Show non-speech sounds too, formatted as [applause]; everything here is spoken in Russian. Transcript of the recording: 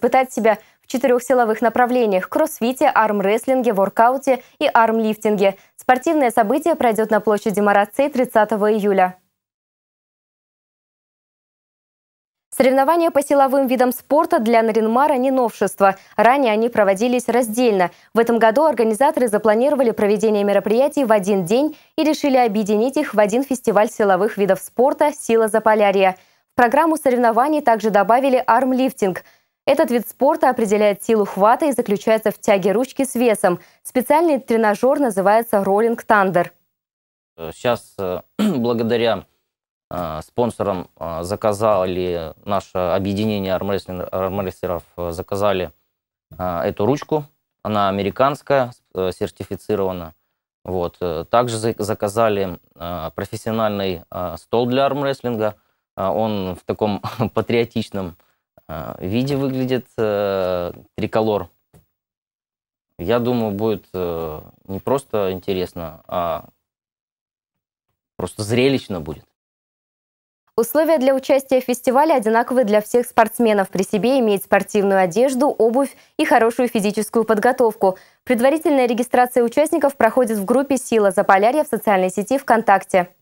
Пытать себя в четырех силовых направлениях – кроссфите, армрестлинге, воркауте и армлифтинге. Спортивное событие пройдет на площади Марацей 30 июля. Соревнования по силовым видам спорта для Наринмара не новшество. Ранее они проводились раздельно. В этом году организаторы запланировали проведение мероприятий в один день и решили объединить их в один фестиваль силовых видов спорта «Сила Заполярья». В программу соревнований также добавили армлифтинг – этот вид спорта определяет силу хвата и заключается в тяге ручки с весом. Специальный тренажер называется «Роллинг Тандер». Сейчас э, [clears throat] благодаря э, спонсорам э, заказали, наше объединение армрестлеров, армрестлеров заказали эту ручку. Она американская, сертифицирована. Вот. Также заказали профессиональный стол для армрестлинга. Он в таком [laughs] патриотичном а, виде выглядит э, триколор. Я думаю, будет э, не просто интересно, а просто зрелищно будет. Условия для участия в фестивале одинаковы для всех спортсменов. При себе иметь спортивную одежду, обувь и хорошую физическую подготовку. Предварительная регистрация участников проходит в группе «Сила Заполярья» в социальной сети ВКонтакте.